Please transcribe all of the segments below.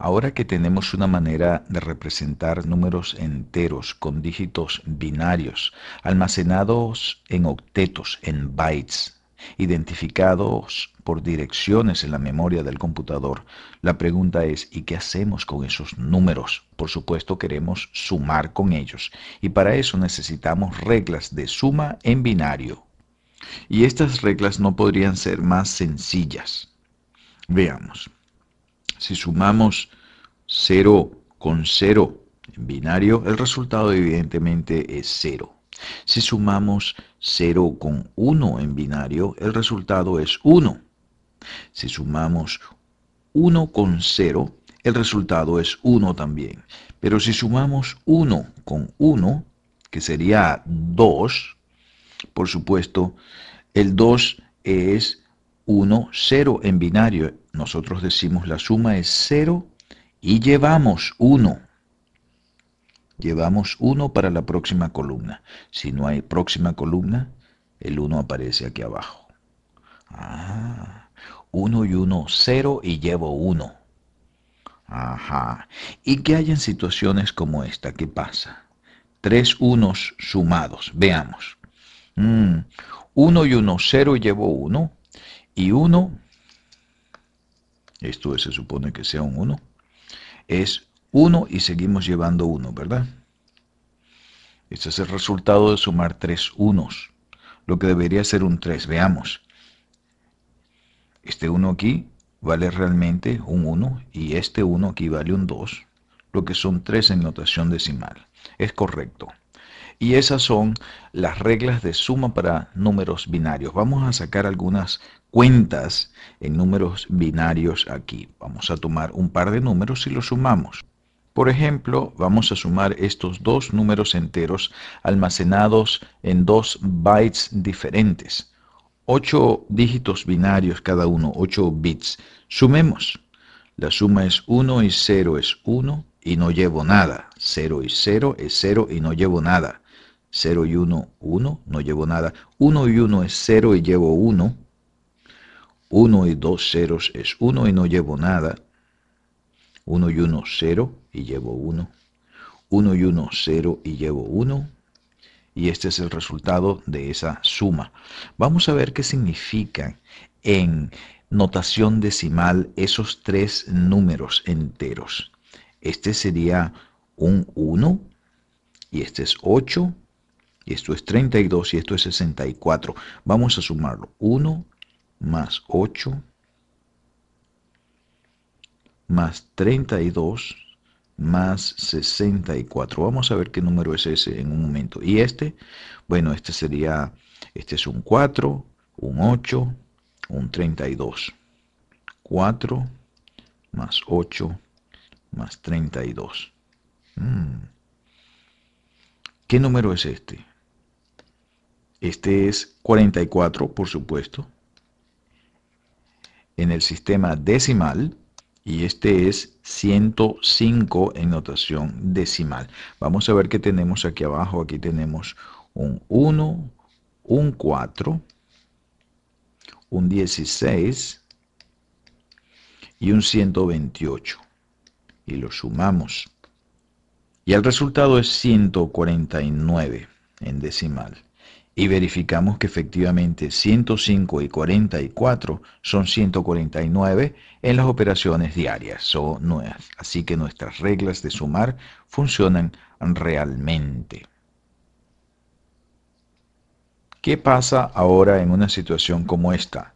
Ahora que tenemos una manera de representar números enteros con dígitos binarios, almacenados en octetos, en bytes, identificados por direcciones en la memoria del computador, la pregunta es ¿y qué hacemos con esos números? Por supuesto queremos sumar con ellos y para eso necesitamos reglas de suma en binario. Y estas reglas no podrían ser más sencillas. Veamos. Si sumamos 0 con 0 en binario, el resultado evidentemente es 0. Si sumamos 0 con 1 en binario, el resultado es 1. Si sumamos 1 con 0, el resultado es 1 también. Pero si sumamos 1 con 1, que sería 2, por supuesto, el 2 es 1, 0 en binario, nosotros decimos la suma es 0 y llevamos 1. Llevamos 1 para la próxima columna. Si no hay próxima columna, el 1 aparece aquí abajo. 1 ah, y 1, 0 y llevo 1. Ajá. ¿Y qué hay en situaciones como esta? ¿Qué pasa? Tres unos sumados. Veamos. 1 mm, y 1, 0 y llevo 1. Y 1 esto se supone que sea un 1, es 1 y seguimos llevando 1, ¿verdad? Este es el resultado de sumar 3 unos, lo que debería ser un 3. Veamos. Este 1 aquí vale realmente un 1 y este 1 aquí vale un 2, lo que son 3 en notación decimal. Es correcto. Y esas son las reglas de suma para números binarios. Vamos a sacar algunas cuentas en números binarios aquí. Vamos a tomar un par de números y los sumamos. Por ejemplo, vamos a sumar estos dos números enteros almacenados en dos bytes diferentes. 8 dígitos binarios cada uno, ocho bits. Sumemos. La suma es 1 y 0 es 1 y no llevo nada. 0 y 0 es 0 y no llevo nada. 0 y 1, 1, no llevo nada. 1 y 1 es 0 y llevo 1. 1 y 2 ceros es 1 y no llevo nada. 1 y 1, 0 y llevo 1. 1 y 1, 0 y llevo 1. Y este es el resultado de esa suma. Vamos a ver qué significan en notación decimal esos tres números enteros. Este sería un 1 y este es 8 y esto es 32 y esto es 64. Vamos a sumarlo. 1, más 8 más 32 más 64. Vamos a ver qué número es ese en un momento. Y este, bueno, este sería, este es un 4, un 8, un 32. 4 más 8 más 32. Mm. ¿Qué número es este? Este es 44, por supuesto en el sistema decimal y este es 105 en notación decimal. Vamos a ver qué tenemos aquí abajo. Aquí tenemos un 1, un 4, un 16 y un 128. Y lo sumamos. Y el resultado es 149 en decimal y verificamos que efectivamente 105 y 44 son 149 en las operaciones diarias. o nuevas así que nuestras reglas de sumar funcionan realmente. ¿Qué pasa ahora en una situación como esta?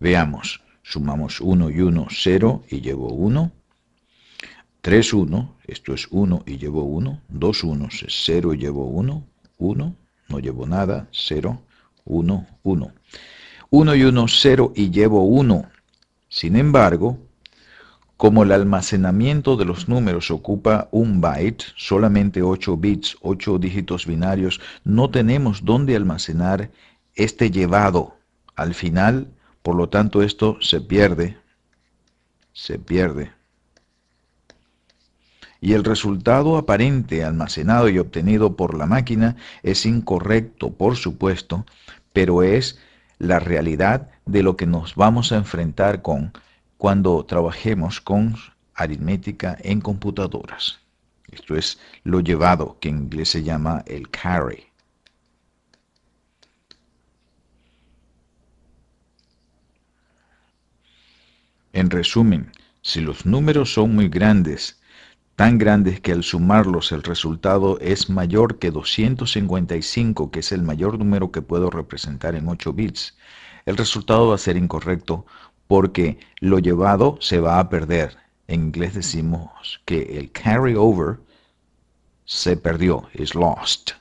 Veamos, sumamos 1 y 1, 0 y llevo 1. 3, 1, esto es 1 y llevo 1. 2, 1 0 y llevo 1. 1, no llevo nada, 0, 1, 1. 1 y 1, 0 y llevo 1. Sin embargo, como el almacenamiento de los números ocupa un byte, solamente 8 bits, 8 dígitos binarios, no tenemos dónde almacenar este llevado al final, por lo tanto esto se pierde, se pierde y el resultado aparente almacenado y obtenido por la máquina es incorrecto, por supuesto, pero es la realidad de lo que nos vamos a enfrentar con cuando trabajemos con aritmética en computadoras. Esto es lo llevado, que en inglés se llama el carry. En resumen, si los números son muy grandes, tan grandes que al sumarlos el resultado es mayor que 255, que es el mayor número que puedo representar en 8 bits. El resultado va a ser incorrecto porque lo llevado se va a perder. En inglés decimos que el carry over se perdió, es lost.